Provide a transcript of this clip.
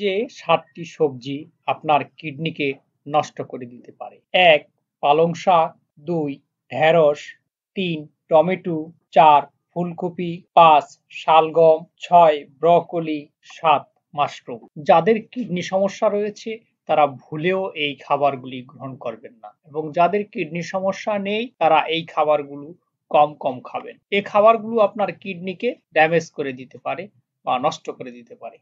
যে সাতটি সবজি আপনার কিডনিকে নষ্ট করে দিতে পারে এক পালং শাক দুই ঢেঁড়স তিন টমেটো চার ফুলকপি পাঁচ শালগম ছয় ব্রকলি সাত মাশরুম যাদের কিডনি সমস্যা রয়েছে তারা ভুলেও এই খাবারগুলি গ্রহণ করবেন না এবং যাদের কিডনি সমস্যা নেই তারা এই খাবারগুলো কম কম খাবেন এ খাবারগুলো আপনার কিডনিকে ড্যামেজ করে দিতে পারে বা নষ্ট করে দিতে পারে